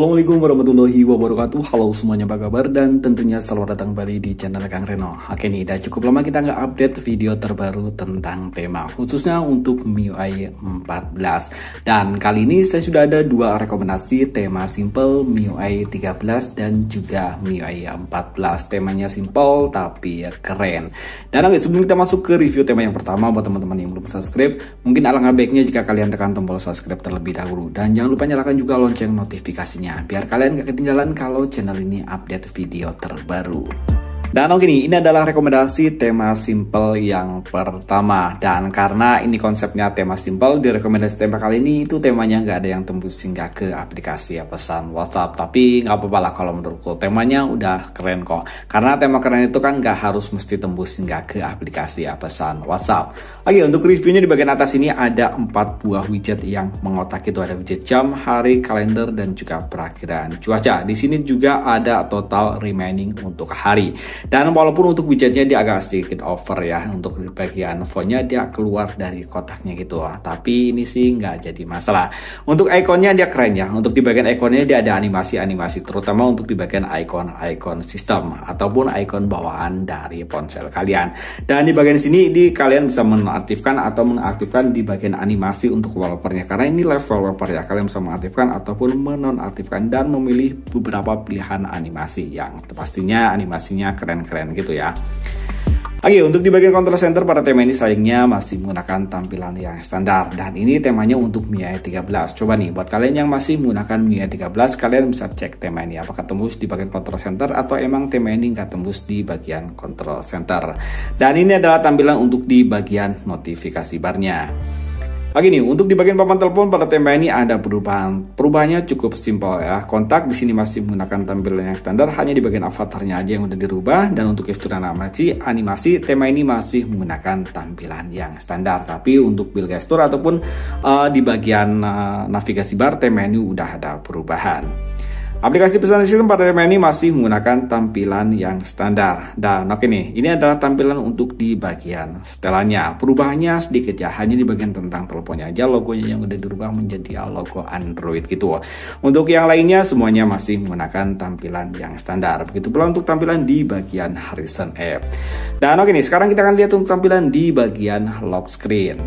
Assalamualaikum warahmatullahi wabarakatuh Halo semuanya apa kabar dan tentunya selamat datang kembali di channel Kang Reno Oke nih, dah cukup lama kita nggak update video terbaru tentang tema Khususnya untuk MIUI 14 Dan kali ini saya sudah ada dua rekomendasi tema simple MIUI 13 dan juga MIUI 14 Temanya simple tapi keren Dan oke sebelum kita masuk ke review tema yang pertama buat teman-teman yang belum subscribe Mungkin alangkah baiknya jika kalian tekan tombol subscribe terlebih dahulu Dan jangan lupa nyalakan juga lonceng notifikasinya biar kalian gak ketinggalan kalau channel ini update video terbaru. Dan oke nih, ini adalah rekomendasi tema simple yang pertama. Dan karena ini konsepnya tema simple, di rekomendasi tema kali ini itu temanya nggak ada yang tembus hingga ke aplikasi ya pesan WhatsApp. Tapi nggak apa-apa lah kalau menurutku temanya udah keren kok. Karena tema keren itu kan nggak harus mesti tembus hingga ke aplikasi ya pesan WhatsApp. Oke, untuk reviewnya di bagian atas ini ada empat buah widget yang mengotak itu ada widget jam, hari, kalender, dan juga perakiran cuaca. Di sini juga ada total remaining untuk hari. Dan walaupun untuk widgetnya dia agak sedikit over ya untuk di bagian fontnya dia keluar dari kotaknya gitu. Tapi ini sih nggak jadi masalah. Untuk ikonnya dia keren ya. Untuk di bagian ikonnya dia ada animasi-animasi terutama untuk di bagian icon-icon sistem ataupun icon bawaan dari ponsel kalian. Dan di bagian sini di kalian bisa menonaktifkan atau mengaktifkan di bagian animasi untuk wallpapernya karena ini live wallpaper ya. Kalian bisa mengaktifkan ataupun menonaktifkan dan memilih beberapa pilihan animasi yang pastinya animasinya keren keren-keren gitu ya. Oke, untuk di bagian control center pada tema ini sayangnya masih menggunakan tampilan yang standar dan ini temanya untuk MIUI e 13. Coba nih buat kalian yang masih menggunakan MIUI e 13, kalian bisa cek tema ini apakah tembus di bagian control center atau emang tema ini nggak tembus di bagian control center. Dan ini adalah tampilan untuk di bagian notifikasi barnya. Lagi nih, untuk di bagian papan telepon pada tema ini ada perubahan. Perubahannya cukup simpel ya. Kontak di sini masih menggunakan tampilan yang standar, hanya di bagian avatarnya aja yang udah dirubah. Dan untuk gestur animasi, animasi tema ini masih menggunakan tampilan yang standar. Tapi untuk build gestur ataupun uh, di bagian uh, navigasi bar, tema ini udah ada perubahan. Aplikasi pesan sistem pada tema ini masih menggunakan tampilan yang standar. Dan oke nih, ini adalah tampilan untuk di bagian setelannya. Perubahannya sedikit ya, hanya di bagian tentang teleponnya aja logonya yang udah dirubah menjadi logo Android gitu. Untuk yang lainnya semuanya masih menggunakan tampilan yang standar. Begitu pula untuk tampilan di bagian Harrison App. Dan oke nih, sekarang kita akan lihat untuk tampilan di bagian lock screen.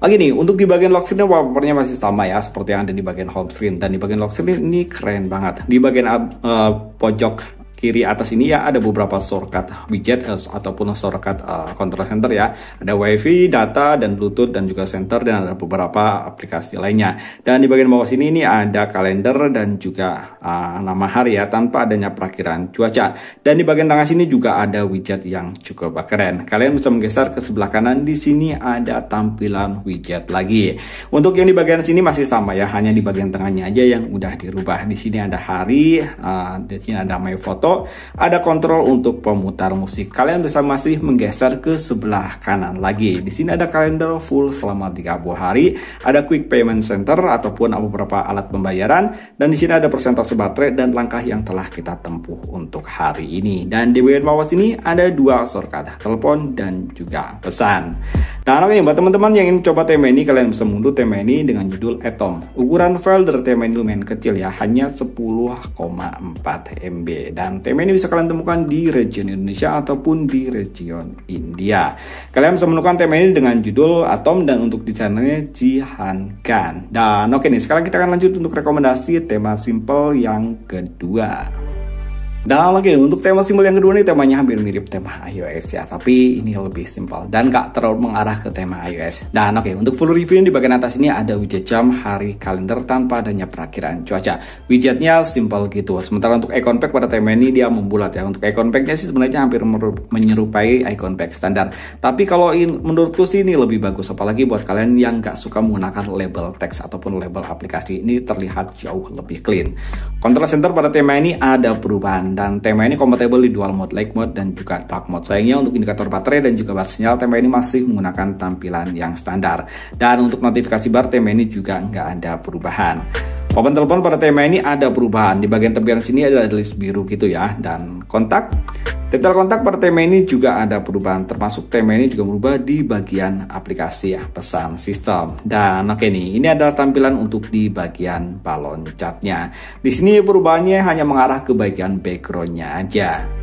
Oke ah, nih, untuk di bagian lock screen wallpapernya masih sama ya seperti yang ada di bagian home screen dan di bagian lock screen ini keren banget. Di bagian uh, pojok kiri atas ini ya ada beberapa shortcut widget eh, ataupun shortcut eh, control center ya. Ada WiFi, data, dan Bluetooth dan juga center dan ada beberapa aplikasi lainnya. Dan di bagian bawah sini ini ada kalender dan juga eh, nama hari ya tanpa adanya perakiran cuaca. Dan di bagian tengah sini juga ada widget yang cukup keren. Kalian bisa menggeser ke sebelah kanan di sini ada tampilan widget lagi. Untuk yang di bagian sini masih sama ya, hanya di bagian tengahnya aja yang udah dirubah. Di sini ada hari, eh, di sini ada my photo foto, ada kontrol untuk pemutar musik. Kalian bisa masih menggeser ke sebelah kanan lagi. Di sini ada kalender full selama 30 hari, ada quick payment center ataupun beberapa alat pembayaran dan di sini ada persentase baterai dan langkah yang telah kita tempuh untuk hari ini. Dan di bagian bawah sini ada dua shortcut, telepon dan juga pesan. Nah, oke okay, buat teman-teman yang ingin coba tema ini kalian bisa mundur tema ini dengan judul Atom. Ukuran file dari tema ini lumayan kecil ya, hanya 10,4 MB dan Tema ini bisa kalian temukan di region Indonesia ataupun di region India. Kalian bisa menemukan tema ini dengan judul Atom dan untuk di channelnya Jihankan. Dan oke nih, sekarang kita akan lanjut untuk rekomendasi tema simple yang kedua. Dan lagi untuk tema simbol yang kedua nih temanya hampir mirip tema iOS ya, tapi ini lebih simpel dan gak terlalu mengarah ke tema iOS. Dan oke okay, untuk full review di bagian atas ini ada widget jam, hari, kalender tanpa adanya perakiran cuaca. Widgetnya simpel gitu. Sementara untuk icon pack pada tema ini dia membulat ya. Untuk icon packnya sih sebenarnya hampir menyerupai icon pack standar. Tapi kalau in, menurutku sih ini lebih bagus apalagi buat kalian yang gak suka menggunakan label teks ataupun label aplikasi ini terlihat jauh lebih clean. Control center pada tema ini ada perubahan dan tema ini compatible di dual mode light mode dan juga dark mode sayangnya untuk indikator baterai dan juga bar sinyal tema ini masih menggunakan tampilan yang standar dan untuk notifikasi bar tema ini juga nggak ada perubahan Papan telepon pada tema ini ada perubahan. Di bagian tepian sini ada list biru gitu ya dan kontak. Detail kontak pada tema ini juga ada perubahan, termasuk tema ini juga berubah di bagian aplikasi ya, pesan sistem. Dan oke okay nih, ini adalah tampilan untuk di bagian balon catnya. Di sini perubahannya hanya mengarah ke bagian backgroundnya aja.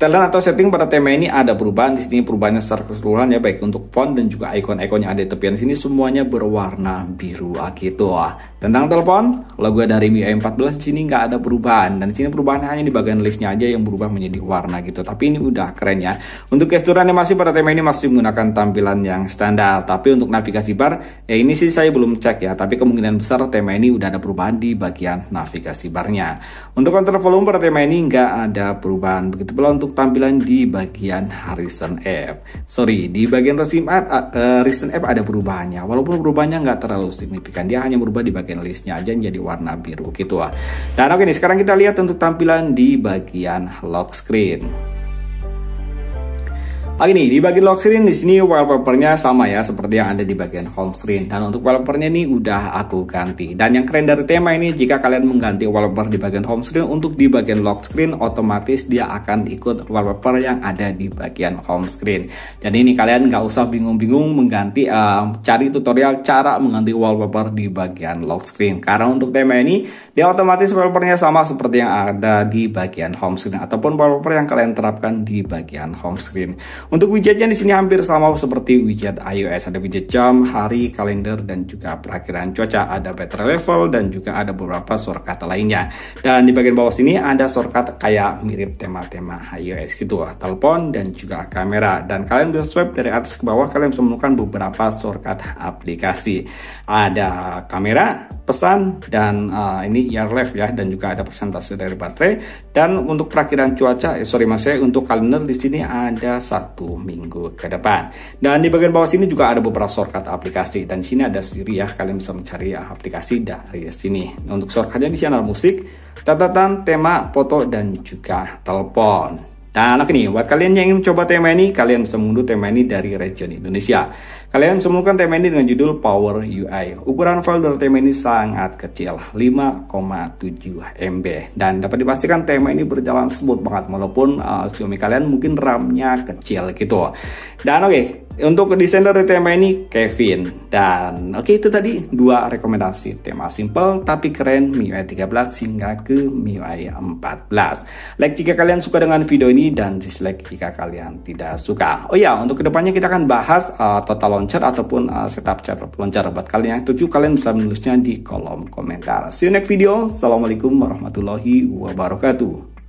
Setelah atau setting pada tema ini ada perubahan di sini perubahannya secara keseluruhan ya baik untuk font dan juga icon-icon yang ada di tepian sini semuanya berwarna biru ah, gitu. Ah, tentang telepon, logo dari MI 14 e sini nggak ada perubahan dan sini perubahan hanya di bagian listnya aja yang berubah menjadi warna gitu. Tapi ini udah keren ya. Untuk gestur animasi pada tema ini masih menggunakan tampilan yang standar. Tapi untuk navigasi bar, ya ini sih saya belum cek ya. Tapi kemungkinan besar tema ini udah ada perubahan di bagian navigasi barnya. Untuk kontrol volume pada tema ini nggak ada perubahan. Begitu pula untuk untuk tampilan di bagian Harrison F. Sorry, di bagian recent app, uh, app ada perubahannya. Walaupun perubahannya nggak terlalu signifikan, dia hanya berubah di bagian listnya aja jadi warna biru gitu ah. Dan oke nih, sekarang kita lihat untuk tampilan di bagian lock screen. Oke nih, di bagian lock screen di sini wallpapernya sama ya seperti yang ada di bagian home screen. Dan untuk wallpapernya ini udah aku ganti. Dan yang keren dari tema ini jika kalian mengganti wallpaper di bagian home screen untuk di bagian lock screen otomatis dia akan ikut wallpaper yang ada di bagian home screen. Jadi ini kalian nggak usah bingung-bingung mengganti uh, cari tutorial cara mengganti wallpaper di bagian lock screen. Karena untuk tema ini dia otomatis wallpapernya sama seperti yang ada di bagian home screen ataupun wallpaper yang kalian terapkan di bagian home screen. Untuk widgetnya di sini hampir sama seperti widget iOS. Ada widget jam, hari, kalender, dan juga perakhiran cuaca. Ada battery level dan juga ada beberapa shortcut lainnya. Dan di bagian bawah sini ada shortcut kayak mirip tema-tema iOS gitu. Telepon dan juga kamera. Dan kalian bisa swipe dari atas ke bawah, kalian bisa menemukan beberapa shortcut aplikasi. Ada kamera, pesan dan uh, ini year left ya dan juga ada persentase dari baterai dan untuk perakhiran cuaca eh, sorry mas saya untuk kalender di sini ada satu minggu ke depan dan di bagian bawah sini juga ada beberapa shortcut aplikasi dan sini ada Siri ya kalian bisa mencari ya, aplikasi dari sini untuk shortcutnya di channel musik catatan tema foto dan juga telepon Nah, anak ini, buat kalian yang ingin mencoba tema ini, kalian bisa mengunduh tema ini dari region Indonesia. Kalian bisa menemukan tema ini dengan judul Power UI. Ukuran file dari tema ini sangat kecil, 5,7 MB. Dan dapat dipastikan tema ini berjalan smooth banget, walaupun uh, Xiaomi kalian mungkin RAM-nya kecil gitu. Dan oke, okay, untuk desainer di tema ini Kevin dan oke okay, itu tadi dua rekomendasi tema simple tapi keren MIUI 13 hingga ke MIUI 14. Like jika kalian suka dengan video ini dan dislike jika kalian tidak suka. Oh ya untuk kedepannya kita akan bahas uh, total launcher ataupun uh, setup setup launcher buat kalian yang setuju kalian bisa menulisnya di kolom komentar. See you next video. Assalamualaikum warahmatullahi wabarakatuh.